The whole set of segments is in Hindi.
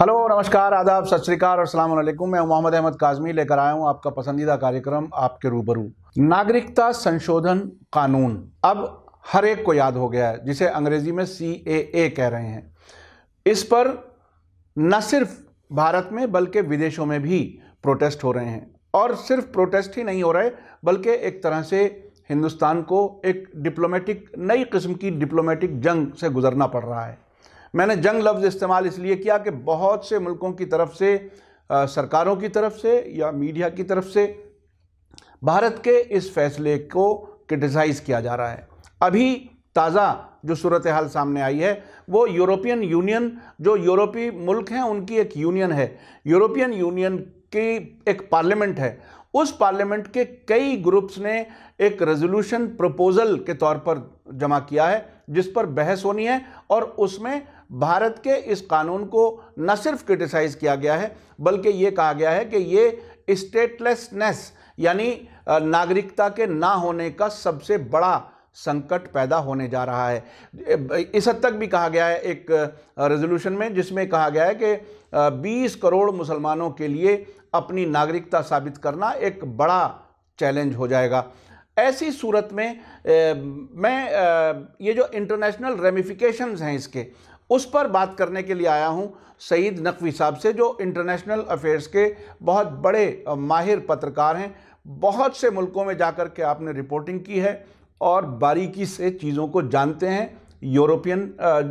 हेलो नमस्कार आदाब सत श्रीकाल और सलाम वालेकुम मैं मोहम्मद अहमद काजमी लेकर आया हूं आपका पसंदीदा कार्यक्रम आपके रूबरू नागरिकता संशोधन कानून अब हर एक को याद हो गया है जिसे अंग्रेजी में सी ए ए कह रहे हैं इस पर न सिर्फ भारत में बल्कि विदेशों में भी प्रोटेस्ट हो रहे हैं और सिर्फ प्रोटेस्ट ही नहीं हो रहे बल्कि एक तरह से हिंदुस्तान को एक डिप्लोमेटिक नई किस्म की डिप्लोमेटिक जंग से गुजरना पड़ रहा है मैंने जंग लफ्ज़ इस्तेमाल इसलिए किया कि बहुत से मुल्कों की तरफ से आ, सरकारों की तरफ से या मीडिया की तरफ से भारत के इस फैसले को क्रिटिसाइज़ किया जा रहा है अभी ताज़ा जो सूरत हाल सामने आई है वो यूरोपियन यूनियन जो यूरोपीय मुल्क हैं उनकी एक यूनियन है यूरोपियन यूनियन की एक पार्लियामेंट है उस पार्लियामेंट के कई ग्रुप्स ने एक रेजोल्यूशन प्रपोजल के तौर पर जमा किया है जिस पर बहस होनी है और उसमें भारत के इस कानून को न सिर्फ क्रिटिसाइज किया गया है बल्कि ये कहा गया है कि ये स्टेटलेसनेस यानी नागरिकता के ना होने का सबसे बड़ा संकट पैदा होने जा रहा है इस हद तक भी कहा गया है एक रेजोल्यूशन में जिसमें कहा गया है कि 20 करोड़ मुसलमानों के लिए अपनी नागरिकता साबित करना एक बड़ा चैलेंज हो जाएगा ऐसी सूरत में मैं ये जो इंटरनेशनल रेमिफिकेशंस हैं इसके उस पर बात करने के लिए आया हूँ सईद नकवी साहब से जो इंटरनेशनल अफेयर्स के बहुत बड़े माहिर पत्रकार हैं बहुत से मुल्कों में जाकर के आपने रिपोर्टिंग की है और बारीकी से चीज़ों को जानते हैं यूरोपियन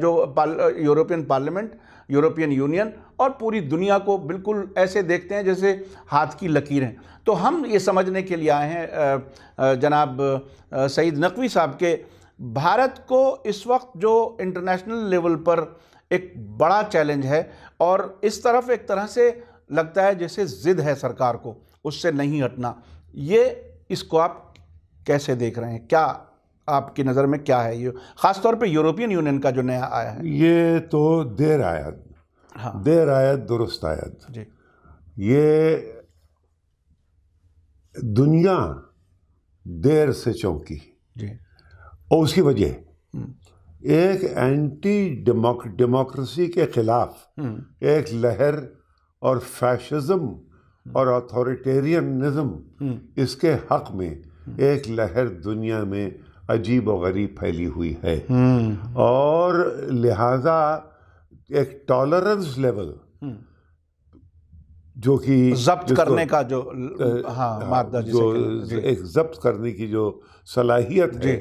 जो पाल, यूरोपियन पार्लियामेंट यूरोपियन यूनियन और पूरी दुनिया को बिल्कुल ऐसे देखते हैं जैसे हाथ की लकीरें तो हम ये समझने के लिए आए हैं जनाब सईद नकवी साहब के भारत को इस वक्त जो इंटरनेशनल लेवल पर एक बड़ा चैलेंज है और इस तरफ एक तरह से लगता है जैसे ज़िद है सरकार को उससे नहीं हटना ये इसको आप कैसे देख रहे हैं क्या आपकी नज़र में क्या है ये ख़ासतौर पे यूरोपियन यूनियन का जो नया आया है ये तो देर आयत हाँ देर आयत दुरुस्त आयत जी ये दुनिया देर से चौंकी जी और उसकी वजह एक एंटी डेमोक डेमोक्रेसी के खिलाफ हम्म। एक लहर और फैशिज्म हम्म। और अथॉरिटेरियनिज्म हम्म। इसके हक में एक लहर दुनिया में अजीब और गरीब फैली हुई है और लिहाजा एक टॉलरेंस लेवल जो कि जब्त करने का जो हाँ मादा जो एक जब्त करने की जो सलाहियत है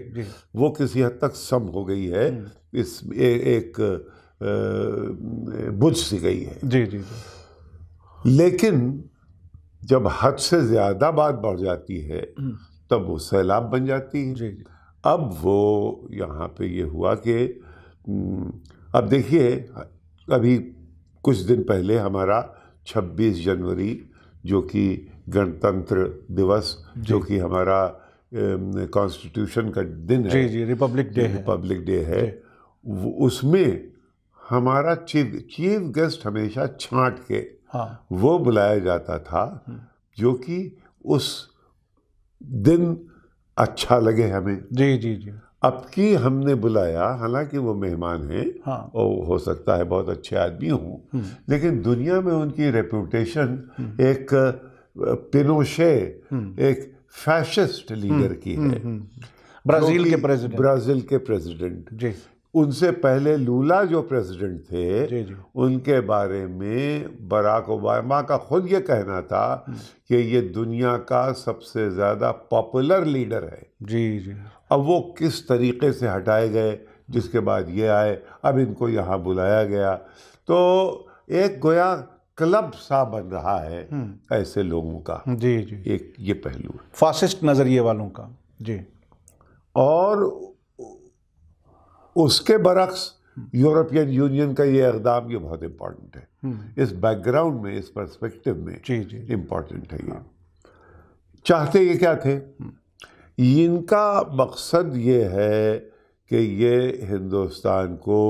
वो किसी हद तक सम हो गई है हम्म। इस ए, एक बुझ सी गई है जी, जी। लेकिन जब हद से ज़्यादा बात बढ़ जाती है हम्म। तब वो सैलाब बन जाती है जी, जी। अब वो यहाँ पे ये हुआ कि हम्म, अब देखिए अभी कुछ दिन पहले हमारा 26 जनवरी जो कि गणतंत्र दिवस जो कि हमारा कॉन्स्टिट्यूशन का दिन है जी जी रिपब्लिक डे रिपब्लिक डे है, है। उसमें हमारा चीफ चीफ गेस्ट हमेशा छांट के हाँ। वो बुलाया जाता था हम्म। जो कि उस दिन अच्छा लगे हमें जी जी जी अब की हमने बुलाया हालांकि वो मेहमान हैं हाँ। और हो सकता है बहुत अच्छे आदमी हों हम्म। लेकिन दुनिया में उनकी रेपुटेशन हम्म। एक पिनोशे हम्म। एक फैशिस्ट लीडर की है ब्राज़ील के प्रेसिडेंट ब्राज़ील के प्रेसिडेंट जी उनसे पहले लूला जो प्रेसिडेंट थे जी जी। उनके बारे में बराक ओबामा का खुद ये कहना था हम्म। कि ये दुनिया का सबसे ज़्यादा पॉपुलर लीडर है जी जी अब वो किस तरीके से हटाए गए जिसके बाद ये आए अब इनको यहाँ बुलाया गया तो एक गोया क्लब सा बन रहा है हम्म। ऐसे लोगों का जी जी एक ये पहलू फासिस्ट नज़रिए वालों का जी और उसके बरक्स यूरोपियन यूनियन का ये इकदाम ये बहुत इम्पॉर्टेंट है हम्म। इस बैकग्राउंड में इस परस्पेक्टिव में इम्पॉर्टेंट है ये चाहते ये क्या थे इनका मकसद ये है कि ये हिंदुस्तान को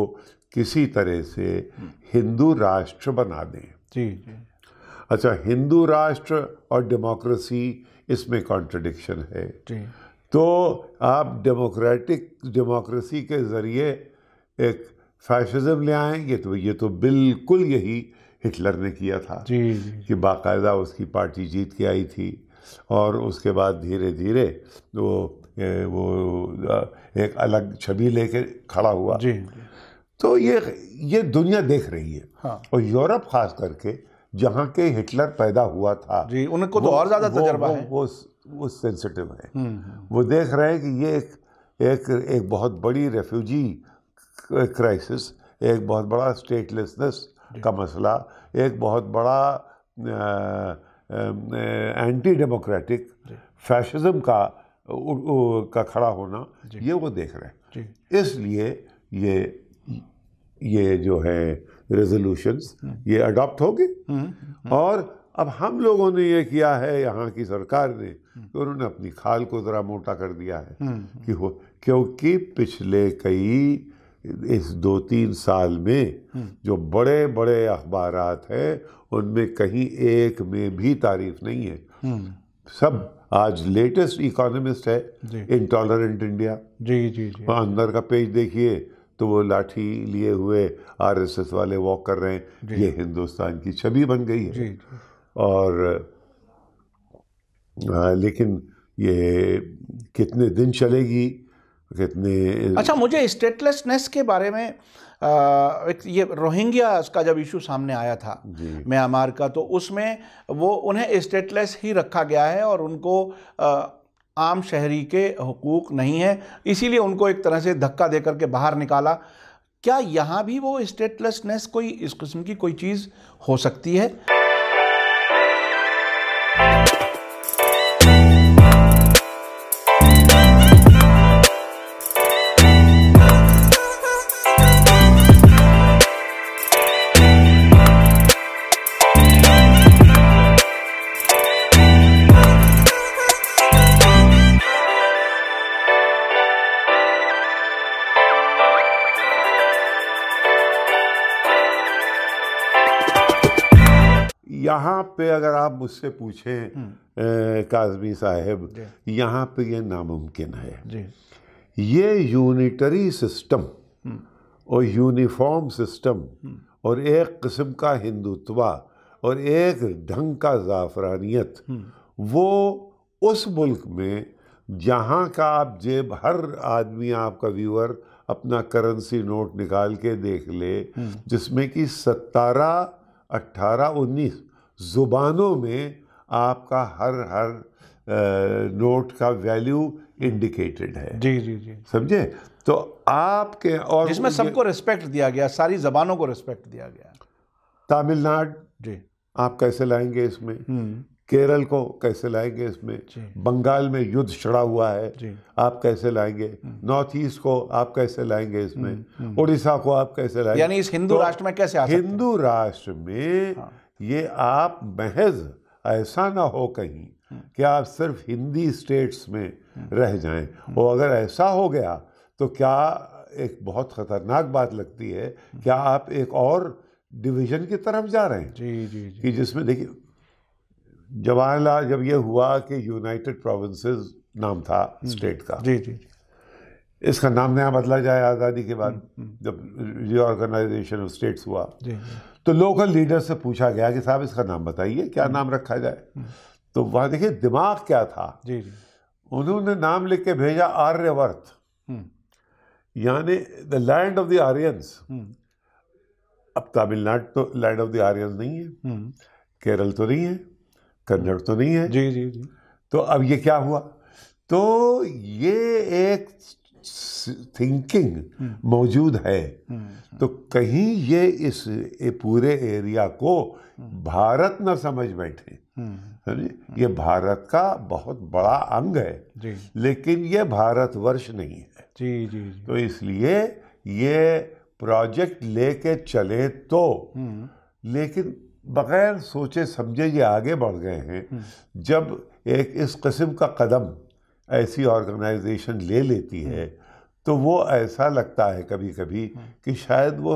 किसी तरह से हम्म। हिंदू राष्ट्र बना दें जी अच्छा हिंदू राष्ट्र और डेमोक्रेसी इसमें कॉन्ट्रडिक्शन है जी तो आप डेमोक्रेटिक डेमोक्रेसी के ज़रिए एक फैशिज़म ले आएंगे तो ये तो बिल्कुल यही हिटलर ने किया था जी, जी। कि बाकायदा उसकी पार्टी जीत के आई थी और उसके बाद धीरे धीरे वो ए, वो एक अलग छवि लेके खड़ा हुआ जी। तो ये ये दुनिया देख रही है हाँ। और यूरोप ख़ास करके जहाँ के हिटलर पैदा हुआ था जी उनको तो और ज़्यादा तजर्बा है वो वो सेंसिटिव है हम्म, हम्म। वो देख रहे हैं कि ये एक एक एक बहुत बड़ी रेफ्यूजी क्राइसिस एक बहुत बड़ा स्टेटलेसनेस का मसला एक बहुत बड़ा एंटी डेमोक्रेटिक फैशिज्म का उ, उ, का खड़ा होना ये वो देख रहे हैं इसलिए ये ये जो है रेजोल्यूशंस hmm. ये अडॉप्ट होगी hmm. hmm. और अब हम लोगों ने ये किया है यहाँ की सरकार ने तो उन्होंने अपनी खाल को ज़रा मोटा कर दिया है कि हो क्योंकि पिछले कई इस दो तीन साल में जो बड़े बड़े अखबार हैं उनमें कहीं एक में भी तारीफ नहीं है सब आज लेटेस्ट इकोनॉमिस्ट है इंटॉलरेंट इंडिया जी जी जी अंदर का पेज देखिए तो वो लाठी लिए हुए आरएसएस वाले वॉक कर रहे हैं ये हिंदुस्तान की छवि बन गई है जी, और आ, लेकिन ये कितने दिन चलेगी कितने अच्छा मुझे स्टेटलेसनेस के बारे में आ, एक ये रोहिंग्या का जब इशू सामने आया था म्यांमार का तो उसमें वो उन्हें स्टेटलेस ही रखा गया है और उनको आम शहरी के हकूक़ नहीं हैं इसीलिए उनको एक तरह से धक्का दे के बाहर निकाला क्या यहाँ भी वो स्टेटलेसनेस कोई इस किस्म की कोई चीज़ हो सकती है पे अगर आप मुझसे पूछें हम्म। काजमी साहब यहाँ पे ये नामुमकिन है ये यूनिटरी सिस्टम हम्म। और यूनिफॉर्म सिस्टम हम्म। और एक किस्म का हिंदुत्वा और एक ढंग का ज़ाफ़रानियत वो उस मुल्क में जहाँ का आप जेब हर आदमी आपका व्यूअर अपना करेंसी नोट निकाल के देख ले जिसमें कि सतारह अट्ठारह उन्नीस ज़ुबानों में आपका हर हर नोट का वैल्यू इंडिकेटेड है जी जी जी समझे तो आपके और इसमें सबको रिस्पेक्ट दिया गया सारी जबानों को रिस्पेक्ट दिया गया तमिलनाडु जी आप कैसे लाएंगे इसमें हम्म। केरल को कैसे लाएंगे इसमें बंगाल में युद्ध छड़ा हुआ है आप कैसे लाएंगे हम्म। नॉर्थ ईस्ट को आप कैसे लाएंगे इसमें उड़ीसा हम्म, को आप कैसे लाएंगे यानी इस हिंदू तो राष्ट्र में कैसे हिंदू राष्ट्र में हाँ। ये आप महज ऐसा ना हो कहीं कि आप सिर्फ हिंदी स्टेट्स में रह जाएं और अगर ऐसा हो गया तो क्या एक बहुत ख़तरनाक बात लगती है क्या आप एक और डिवीज़न की तरफ जा रहे हैं जी जी, जी। कि जिसमें देखिए जवाहरलाल जब ये हुआ कि यूनाइटेड प्रोविंसेस नाम था स्टेट का जी जी, इसका नाम नया बदला जाए आज़ादी के बाद हम्म, हम्म। जब रिओर्गेनाइजेशन ऑफ स्टेट्स हुआ जी, जी। तो लोकल लीडर से पूछा गया कि साहब इसका नाम बताइए क्या हम्म। नाम रखा जाए हम्म। तो वहां देखिए दिमाग क्या था जी जी उन्होंने नाम लिख के भेजा आर्यवर्त हम्म। यानी the land of the Aryans अब तमिलनाडु तो लैंड ऑफ द आर्यंस नहीं है केरल तो नहीं है कन्नड़ तो नहीं है जी जी जी तो अब ये क्या हुआ तो ये एक थिंकिंग मौजूद है तो कहीं ये इस ए पूरे एरिया को भारत ना समझ बैठे ये भारत का बहुत बड़ा अंग है लेकिन ये भारतवर्ष नहीं है जी जी, जी। तो इसलिए ये प्रोजेक्ट लेके चले तो लेकिन बगैर सोचे समझे ये आगे बढ़ गए हैं जब एक इस कस्म का कदम ऐसी ऑर्गेनाइजेशन ले लेती है हम्म। तो वो ऐसा लगता है कभी कभी हम्म। कि शायद वो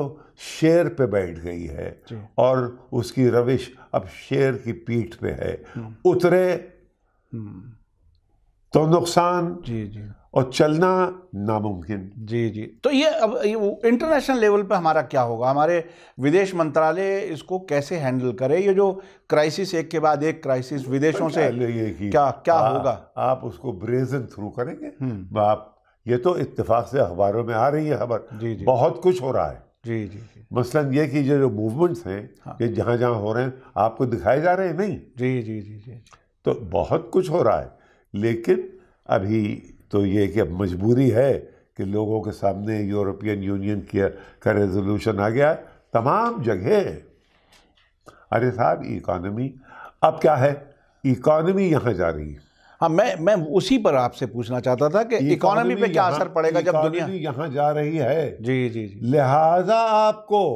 शेर पे बैठ गई है और उसकी रविश अब शेर की पीठ पे है हम्म। उतरे तो नुकसान जी जी और चलना नामुमकिन जी जी तो ये अब ये इंटरनेशनल लेवल पे हमारा क्या होगा हमारे विदेश मंत्रालय इसको कैसे हैंडल करे ये जो क्राइसिस एक के बाद एक क्राइसिस विदेशों से क्या क्या आ, होगा आप उसको ब्रेजन थ्रू करेंगे हम्म। आप ये तो इत्तेफाक से अखबारों में आ रही है खबर जी जी बहुत कुछ हो रहा है जी जी, जी। मसलन ये कि ये जो मूवमेंट्स हैं हाँ। ये जहाँ जहाँ हो रहे हैं आपको दिखाए जा रहे हैं नहीं जी जी जी जी तो बहुत कुछ हो रहा है लेकिन अभी तो ये कि अब मजबूरी है कि लोगों के सामने यूरोपियन यूनियन की का रेजोल्यूशन आ गया तमाम जगह अरे साहब इकॉनमी अब क्या है इकॉनमी यहाँ जा रही है हाँ मैं मैं उसी पर आपसे पूछना चाहता था कि इकोनॉमी पे क्या असर पड़ेगा जब दुनिया यहाँ जा रही है जी जी जी लिहाजा आपको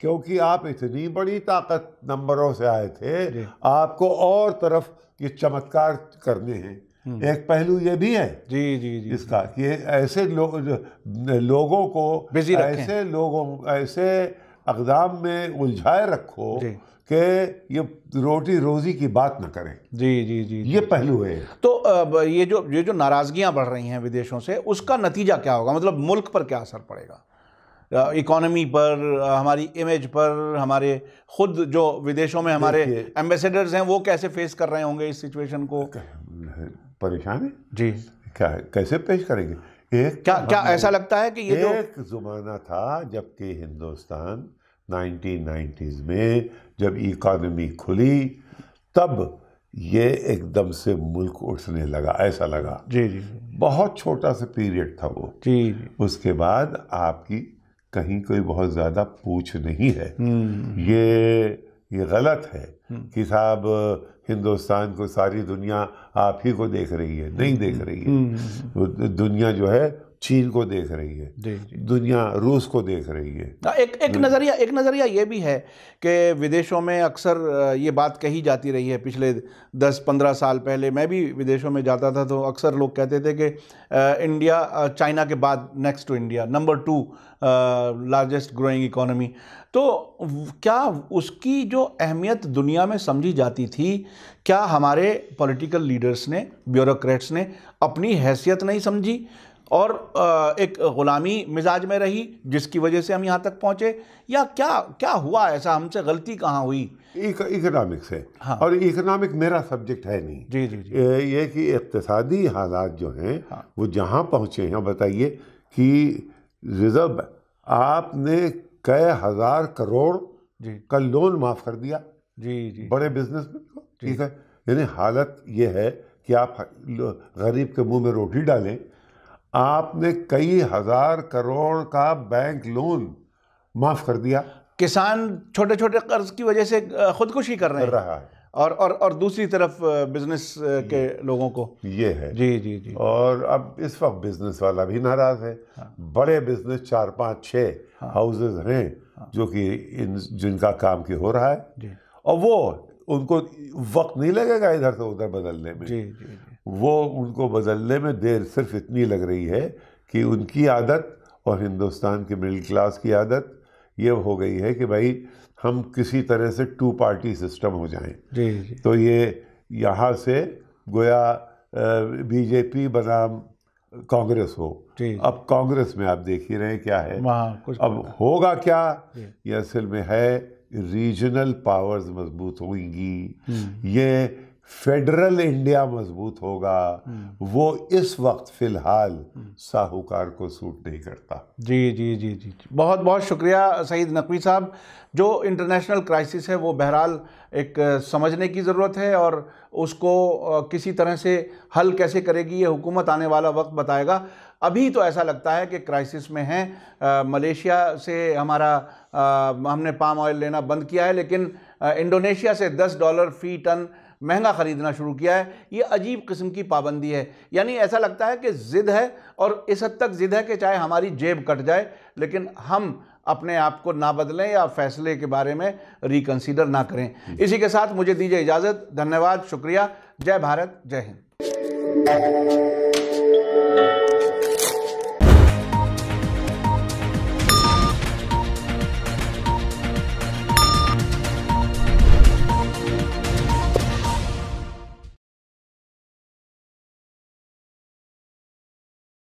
क्योंकि आप इतनी बड़ी ताकत नंबरों से आए थे आपको और तरफ ये चमत्कार करने हैं हम्म। एक पहलू ये भी है जी जी जी इसका कि ऐसे लो, लोगों को बिजी ऐसे लोगों ऐसे अकदाम में उलझाए रखो कि ये रोटी रोजी की बात ना करें जी जी जी ये पहलू है तो ये जो ये जो नाराजगियां बढ़ रही हैं विदेशों से उसका नतीजा क्या होगा मतलब मुल्क पर क्या असर पड़ेगा इकोनॉमी पर हमारी इमेज पर हमारे खुद जो विदेशों में हमारे एम्बेसडर्स हैं वो कैसे फेस कर रहे होंगे इस सिचुएशन को परेशान है जी क्या कैसे पेश करेंगे एक क्या क्या ऐसा लगता है कि ये एक जो... ज़माना था जबकि हिंदुस्तान 1990s में जब इकॉनमी खुली तब ये एकदम से मुल्क उठने लगा ऐसा लगा जी जी बहुत छोटा सा पीरियड था वो जी उसके बाद आपकी कहीं कोई बहुत ज़्यादा पूछ नहीं है हम्म। ये ये गलत है हम्म। कि साहब हिंदुस्तान को सारी दुनिया आप ही को देख रही है नहीं देख रही है हम्म, हम्म, हम्म। दुनिया जो है चीन को देख रही है दुनिया रूस को देख रही है हाँ, एक एक नज़रिया एक नज़रिया ये भी है कि विदेशों में अक्सर ये बात कही जाती रही है पिछले 10-15 साल पहले मैं भी विदेशों में जाता था तो अक्सर लोग कहते थे कि इंडिया चाइना के बाद next to India number two largest growing economy तो क्या उसकी जो अहमियत दुनिया में समझी जाती थी क्या हमारे पॉलिटिकल लीडर्स ने ब्यूरोक्रेट्स ने अपनी हैसियत नहीं समझी और एक ग़ुलामी मिजाज में रही जिसकी वजह से हम यहाँ तक पहुँचे या क्या क्या हुआ ऐसा हमसे गलती कहाँ हुई इकनॉमिक्स है हाँ। और इकनॉमिक मेरा सब्जेक्ट है नहीं जी जी जी ये कि इकतदी हालात जो हैं हाँ। वो जहाँ पहुँचे हैं बताइए कि रिजर्व आपने कई हज़ार करोड़ जी का लोन माफ़ कर दिया जी जी बड़े बिजनेस में ठीक है यानी हालत ये है कि आप गरीब के मुंह में रोटी डालें आपने कई हजार करोड़ का बैंक लोन माफ कर दिया किसान छोटे छोटे कर्ज की वजह से खुदकुशी कर रहे हैं रहा है और और और दूसरी तरफ बिजनेस के लोगों को ये है जी जी जी और अब इस वक्त बिजनेस वाला भी नाराज है हाँ। बड़े बिजनेस चार पांच छह हाँ। हाउसेज हैं हाँ। जो कि इन जिनका काम की हो रहा है और वो उनको वक्त नहीं लगेगा इधर से उधर बदलने में जी, जी, जी। वो उनको बदलने में देर सिर्फ इतनी लग रही है कि उनकी आदत और हिंदुस्तान के मिडिल क्लास की आदत ये हो गई है कि भाई हम किसी तरह से टू पार्टी सिस्टम हो जाएं जी, जी। तो ये यहाँ से गोया बीजेपी बनाम कांग्रेस हो अब कांग्रेस में आप देख ही रहे हैं क्या है कुछ अब होगा क्या ये असल में है रीजनल पावर्स मजबूत होंगी हम्म। ये फेडरल इंडिया मजबूत होगा हम्म। वो इस वक्त फ़िलहाल हम्म। साहूकार को सूट नहीं करता जी जी जी जी बहुत बहुत शुक्रिया सईद नकवी साहब जो इंटरनेशनल क्राइसिस है वो बहरहाल एक समझने की ज़रूरत है और उसको किसी तरह से हल कैसे करेगी ये हुकूमत आने वाला वक्त बताएगा अभी तो ऐसा लगता है कि क्राइसिस में हैं मलेशिया से हमारा हमने पाम ऑयल लेना बंद किया है लेकिन इंडोनेशिया से 10 डॉलर फी टन महंगा ख़रीदना शुरू किया है ये अजीब किस्म की पाबंदी है यानी ऐसा लगता है कि ज़िद है और इस हद तक ज़िद है कि चाहे हमारी जेब कट जाए लेकिन हम अपने आप को ना बदलें या फैसले के बारे में रिकन्सिडर ना करें इसी के साथ मुझे दीजिए इजाज़त धन्यवाद शुक्रिया जय भारत जय हिंद